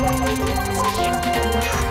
よし。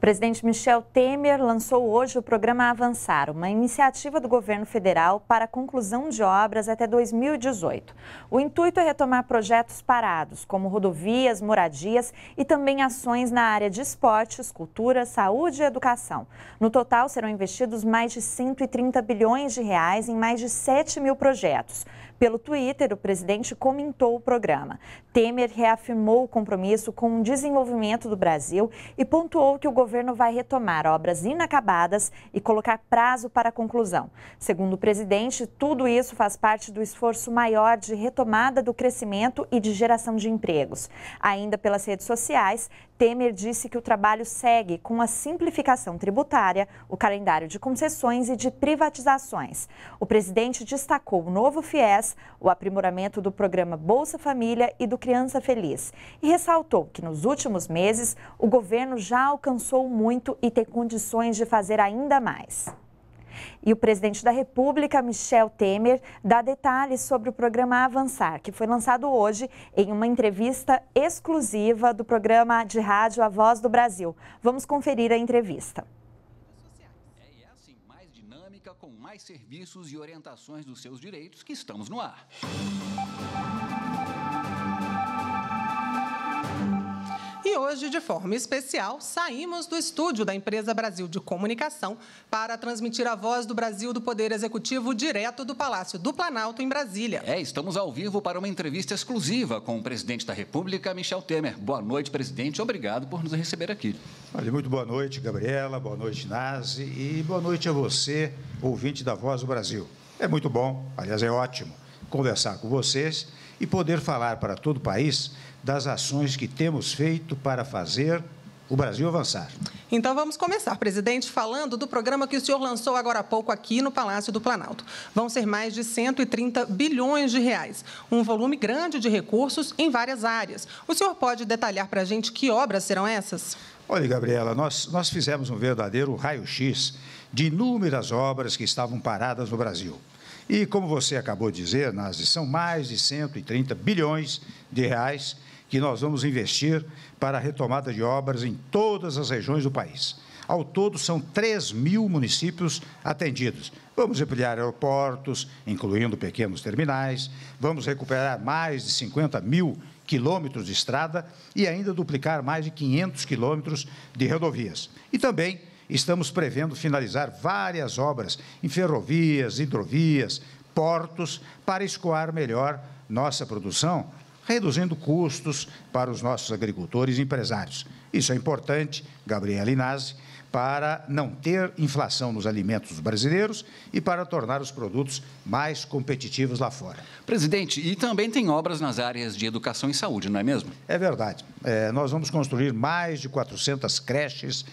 O presidente Michel Temer lançou hoje o programa Avançar, uma iniciativa do governo federal para a conclusão de obras até 2018. O intuito é retomar projetos parados, como rodovias, moradias e também ações na área de esportes, cultura, saúde e educação. No total, serão investidos mais de 130 bilhões de reais em mais de 7 mil projetos. Pelo Twitter, o presidente comentou o programa. Temer reafirmou o compromisso com o desenvolvimento do Brasil e pontuou que o governo vai retomar obras inacabadas e colocar prazo para a conclusão. Segundo o presidente, tudo isso faz parte do esforço maior de retomada do crescimento e de geração de empregos. Ainda pelas redes sociais, Temer disse que o trabalho segue com a simplificação tributária, o calendário de concessões e de privatizações. O presidente destacou o novo FIES, o aprimoramento do programa Bolsa Família e do Criança Feliz, e ressaltou que nos últimos meses o governo já alcançou muito e tem condições de fazer ainda mais. E o presidente da República, Michel Temer, dá detalhes sobre o programa Avançar, que foi lançado hoje em uma entrevista exclusiva do programa de rádio A Voz do Brasil. Vamos conferir a entrevista. É, é assim, mais dinâmica, com mais serviços e orientações dos seus direitos que estamos no ar. E hoje, de forma especial, saímos do estúdio da Empresa Brasil de Comunicação para transmitir a voz do Brasil do Poder Executivo direto do Palácio do Planalto, em Brasília. É, estamos ao vivo para uma entrevista exclusiva com o presidente da República, Michel Temer. Boa noite, presidente. Obrigado por nos receber aqui. Olha, muito boa noite, Gabriela. Boa noite, Nazi. E boa noite a você, ouvinte da Voz do Brasil. É muito bom, aliás, é ótimo conversar com vocês e poder falar para todo o país das ações que temos feito para fazer o Brasil avançar. Então vamos começar, presidente, falando do programa que o senhor lançou agora há pouco aqui no Palácio do Planalto. Vão ser mais de 130 bilhões de reais, um volume grande de recursos em várias áreas. O senhor pode detalhar para a gente que obras serão essas? Olha, Gabriela, nós, nós fizemos um verdadeiro raio-x de inúmeras obras que estavam paradas no Brasil. E, como você acabou de dizer, Nazi, são mais de 130 bilhões de reais que nós vamos investir para a retomada de obras em todas as regiões do país. Ao todo, são 3 mil municípios atendidos. Vamos ampliar aeroportos, incluindo pequenos terminais, vamos recuperar mais de 50 mil quilômetros de estrada e ainda duplicar mais de 500 quilômetros de rodovias. E também estamos prevendo finalizar várias obras em ferrovias, hidrovias, portos, para escoar melhor nossa produção reduzindo custos para os nossos agricultores e empresários. Isso é importante, Gabriela Inazzi, para não ter inflação nos alimentos brasileiros e para tornar os produtos mais competitivos lá fora. Presidente, e também tem obras nas áreas de educação e saúde, não é mesmo? É verdade. É, nós vamos construir mais de 400 creches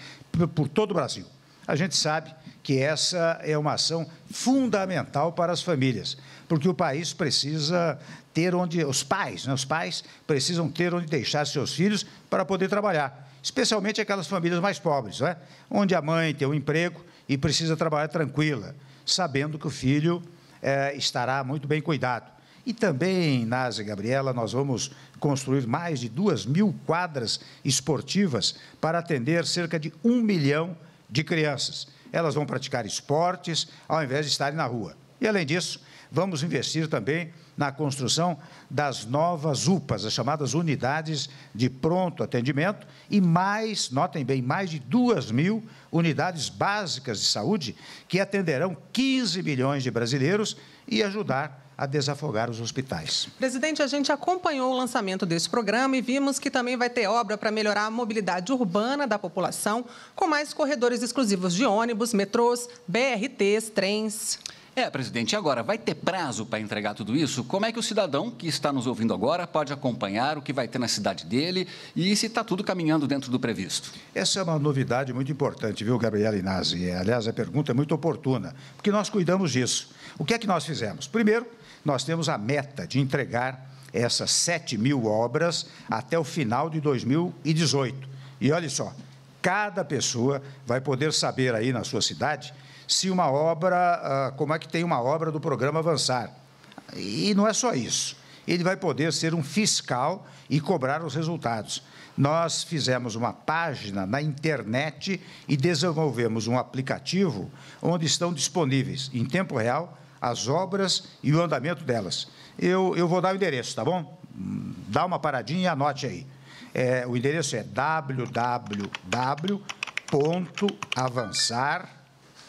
por todo o Brasil. A gente sabe que essa é uma ação fundamental para as famílias, porque o país precisa ter onde os pais, né, os pais precisam ter onde deixar seus filhos para poder trabalhar, especialmente aquelas famílias mais pobres, né, onde a mãe tem um emprego e precisa trabalhar tranquila, sabendo que o filho é, estará muito bem cuidado. E também, Nasa e Gabriela, nós vamos construir mais de duas mil quadras esportivas para atender cerca de um milhão de de crianças. Elas vão praticar esportes ao invés de estarem na rua. E, além disso, vamos investir também na construção das novas UPAs, as chamadas unidades de pronto atendimento, e mais, notem bem, mais de 2 mil unidades básicas de saúde que atenderão 15 milhões de brasileiros e ajudar a desafogar os hospitais. Presidente, a gente acompanhou o lançamento desse programa e vimos que também vai ter obra para melhorar a mobilidade urbana da população, com mais corredores exclusivos de ônibus, metrôs, BRTs, trens. É, presidente, agora vai ter prazo para entregar tudo isso? Como é que o cidadão que está nos ouvindo agora pode acompanhar o que vai ter na cidade dele e se está tudo caminhando dentro do previsto? Essa é uma novidade muito importante, viu, Gabriela Inazzi? É, aliás, a pergunta é muito oportuna, porque nós cuidamos disso. O que é que nós fizemos? Primeiro, nós temos a meta de entregar essas 7 mil obras até o final de 2018. E olha só, cada pessoa vai poder saber aí na sua cidade se uma obra, ah, como é que tem uma obra do programa avançar. E não é só isso. Ele vai poder ser um fiscal e cobrar os resultados. Nós fizemos uma página na internet e desenvolvemos um aplicativo onde estão disponíveis, em tempo real, as obras e o andamento delas. Eu, eu vou dar o endereço, tá bom? Dá uma paradinha e anote aí. É, o endereço é www.avançar.com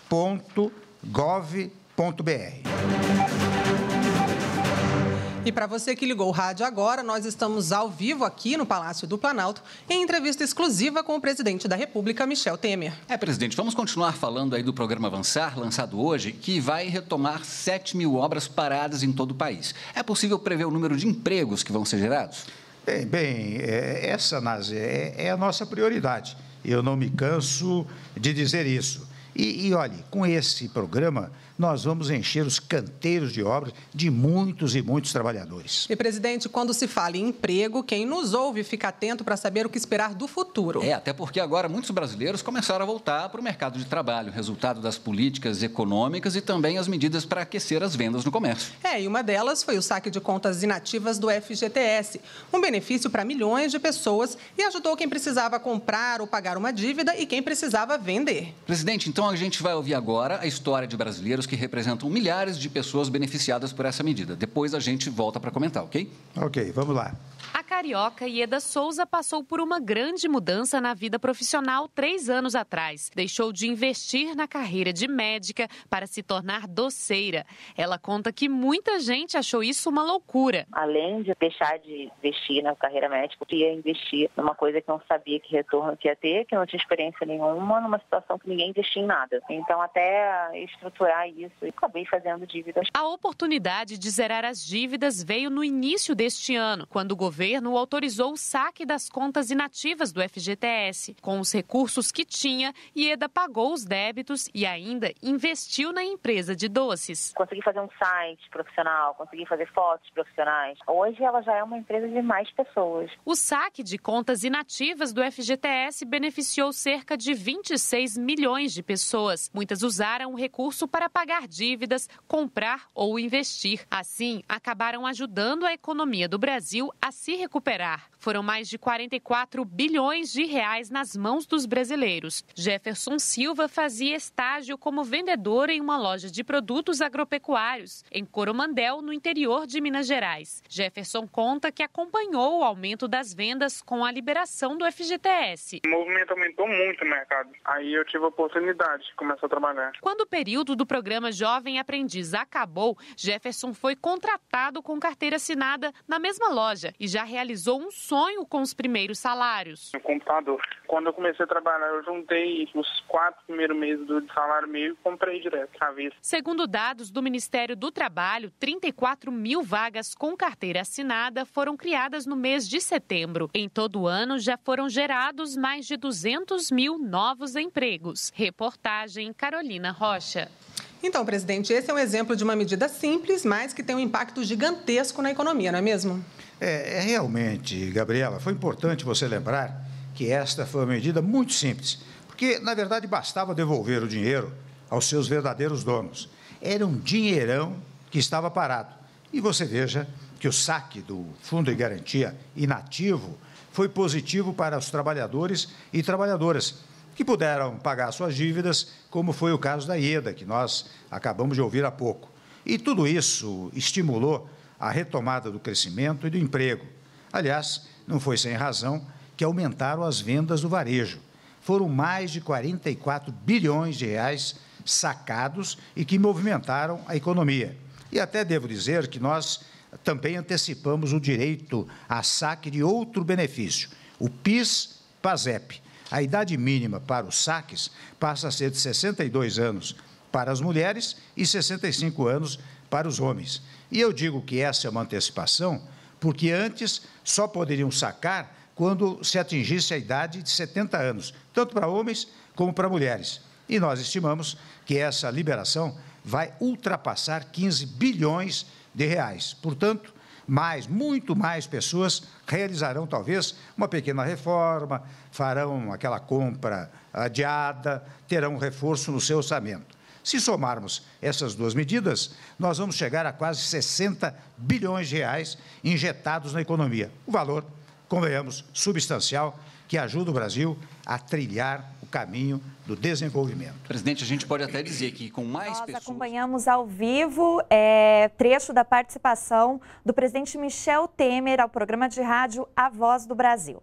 www.gov.br. E para você que ligou o rádio agora, nós estamos ao vivo aqui no Palácio do Planalto em entrevista exclusiva com o presidente da República, Michel Temer. É, presidente, vamos continuar falando aí do programa Avançar, lançado hoje, que vai retomar 7 mil obras paradas em todo o país. É possível prever o número de empregos que vão ser gerados? Bem, é, essa, Nazia, é, é a nossa prioridade. Eu não me canso de dizer isso. E, e olhe, com esse programa, nós vamos encher os canteiros de obras de muitos e muitos trabalhadores. E, presidente, quando se fala em emprego, quem nos ouve fica atento para saber o que esperar do futuro. É, até porque agora muitos brasileiros começaram a voltar para o mercado de trabalho, resultado das políticas econômicas e também as medidas para aquecer as vendas no comércio. É, e uma delas foi o saque de contas inativas do FGTS, um benefício para milhões de pessoas e ajudou quem precisava comprar ou pagar uma dívida e quem precisava vender. Presidente, então então a gente vai ouvir agora a história de brasileiros que representam milhares de pessoas beneficiadas por essa medida. Depois a gente volta para comentar, ok? Ok, vamos lá. A carioca Ieda Souza passou por uma grande mudança na vida profissional três anos atrás. Deixou de investir na carreira de médica para se tornar doceira. Ela conta que muita gente achou isso uma loucura. Além de deixar de investir na carreira médica, ia investir numa coisa que não sabia que retorno que ia ter, que não tinha experiência nenhuma, numa situação que ninguém investia em nada. Então, até estruturar isso, eu acabei fazendo dívidas. A oportunidade de zerar as dívidas veio no início deste ano, quando o governo governo autorizou o saque das contas inativas do FGTS. Com os recursos que tinha, Ieda pagou os débitos e ainda investiu na empresa de doces. Consegui fazer um site profissional, consegui fazer fotos profissionais. Hoje ela já é uma empresa de mais pessoas. O saque de contas inativas do FGTS beneficiou cerca de 26 milhões de pessoas. Muitas usaram o recurso para pagar dívidas, comprar ou investir. Assim, acabaram ajudando a economia do Brasil a se se recuperar. Foram mais de 44 bilhões de reais nas mãos dos brasileiros. Jefferson Silva fazia estágio como vendedor em uma loja de produtos agropecuários em Coromandel, no interior de Minas Gerais. Jefferson conta que acompanhou o aumento das vendas com a liberação do FGTS. O movimento aumentou muito o mercado. Aí eu tive a oportunidade de começar a trabalhar. Quando o período do programa Jovem Aprendiz acabou, Jefferson foi contratado com carteira assinada na mesma loja e já realizou um sonho sonho com os primeiros salários. O computador. Quando eu comecei a trabalhar, eu juntei os quatro primeiros meses do salário meu e comprei direto, à vista. Segundo dados do Ministério do Trabalho, 34 mil vagas com carteira assinada foram criadas no mês de setembro. Em todo o ano, já foram gerados mais de 200 mil novos empregos. Reportagem Carolina Rocha. Então, presidente, esse é um exemplo de uma medida simples, mas que tem um impacto gigantesco na economia, não é mesmo? É, é, realmente, Gabriela, foi importante você lembrar que esta foi uma medida muito simples, porque, na verdade, bastava devolver o dinheiro aos seus verdadeiros donos. Era um dinheirão que estava parado. E você veja que o saque do Fundo de Garantia inativo foi positivo para os trabalhadores e trabalhadoras que puderam pagar suas dívidas, como foi o caso da IEDA, que nós acabamos de ouvir há pouco. E tudo isso estimulou a retomada do crescimento e do emprego. Aliás, não foi sem razão que aumentaram as vendas do varejo. Foram mais de 44 bilhões de reais sacados e que movimentaram a economia. E até devo dizer que nós também antecipamos o direito a saque de outro benefício, o PIS-PASEP. A idade mínima para os saques passa a ser de 62 anos para as mulheres e 65 anos para os homens. E eu digo que essa é uma antecipação, porque antes só poderiam sacar quando se atingisse a idade de 70 anos, tanto para homens como para mulheres. E nós estimamos que essa liberação vai ultrapassar 15 bilhões de reais. Portanto, mais, muito mais pessoas realizarão talvez uma pequena reforma, farão aquela compra adiada, terão um reforço no seu orçamento. Se somarmos essas duas medidas, nós vamos chegar a quase 60 bilhões de reais injetados na economia. O valor, convenhamos, substancial que ajuda o Brasil a trilhar o caminho do desenvolvimento. Presidente, a gente pode até dizer que com mais Nós pessoas... acompanhamos ao vivo é, trecho da participação do presidente Michel Temer ao programa de rádio A Voz do Brasil.